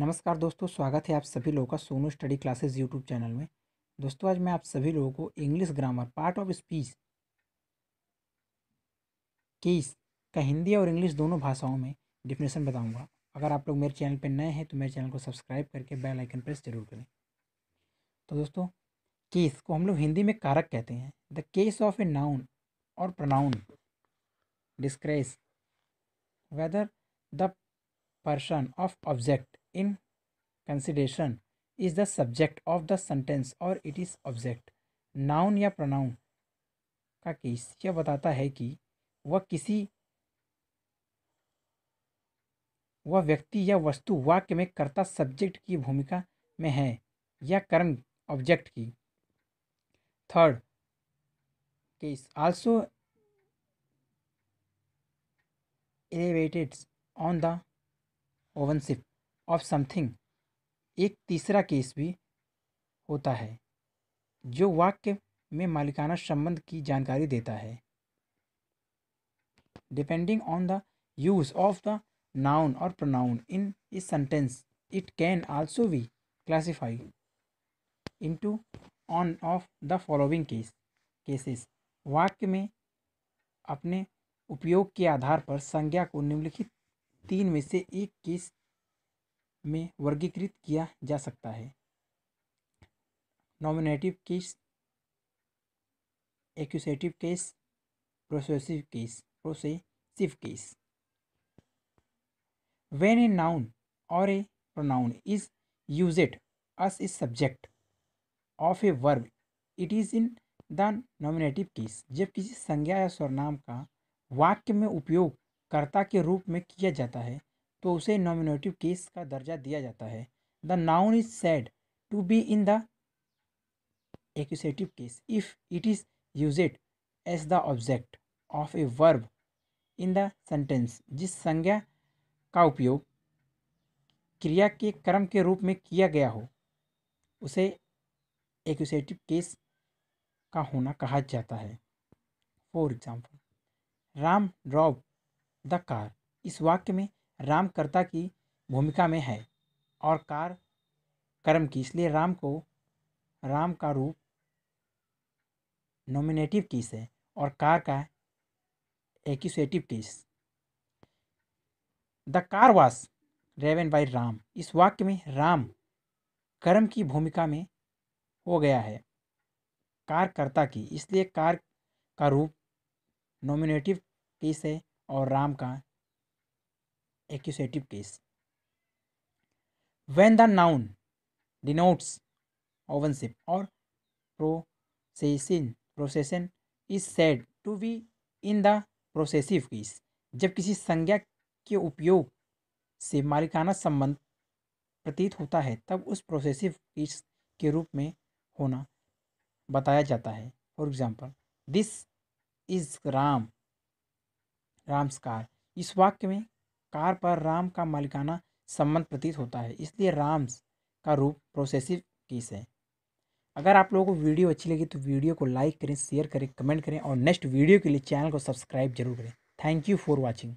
नमस्कार दोस्तों स्वागत है आप सभी लोगों का Sonu study classes YouTube channel में दोस्तों आज मैं आप सभी लोगों को English grammar part of speech case का हिंदी और इंग्लिश दोनों भाषाओं में डिफिनेशन बताऊंगा अगर आप लोग मेरे चैनल पर नए हैं तो मेरे चैनल को सब्सक्राइब करके बेल आइकन प्रेस जरूर करें तो दोस्तों केस को हम लोग हिंदी में कारक कहते हैं the case of a noun और pronoun describes whether the person of object in consideration is the subject of the sentence और इट इज ऑब्जेक्ट नाउन या प्रोनाउन का केस यह बताता है कि वह किसी वह व्यक्ति या वस्तु वाक्य में कर्ता सब्जेक्ट की भूमिका में है या कर्म ऑब्जेक्ट की third case also elevated on the ownership of something एक तीसरा केस भी होता है जो वाक्य में मालिकाना संबंध की जानकारी देता है depending on the use of the noun और प्रोनाउन इन इस sentence it can also be classify into on of the following case cases वाक्य में अपने उपयोग के आधार पर संज्ञा को निम्नलिखित तीन में से एक केस में वर्गीकृत किया जा सकता है nominative case accusative case possessive case possessive case when a noun और a pronoun is used as is subject of a verb it is in the nominative case जब किसी संज्ञा या स्वरनाम का वाक्य में उपयोग कर्ता के रूप में किया जाता है तो उसे नॉमिनेटिव केस का दर्जा दिया जाता है the noun is said to be in the accusative case if it is use as the object of a verb in the sentence जिस संज्ञा का उपयोग क्रिया के क्रम के रूप में किया गया हो उसे एक्यूसेटिव केस का होना कहा जाता है for example Ram drop the car इस वाक्य में रामकर्ता की भूमिका में है और कार कर्म की इसलिए राम को राम का रूप नॉमिनेटिव केस है और कार का accusative case the car was driven by Ram इस वाक्य में राम कर्म की भूमिका में हो गया है कार्यकर्ता की इसलिए कार का रूप नॉमिनेटिव केस है और राम का accusative case. When the noun denotes ownership or procession, procession is said to be in the processive case. जब किसी संज्ञा के उपयोग से मालिकाना संबंध प्रतीत होता है तब उस प्रोसेसिव केस के रूप में होना बताया जाता है for example this is Ram Ram's car इस वाक्य में कार पर राम का मालिकाना संबंध प्रतीत होता है इसलिए राम्स का रूप प्रोसेसिव केस है अगर आप लोगों को वीडियो अच्छी लगी तो वीडियो को लाइक करें शेयर करें कमेंट करें और नेक्स्ट वीडियो के लिए चैनल को सब्सक्राइब जरूर करें थैंक यू फॉर वॉचिंग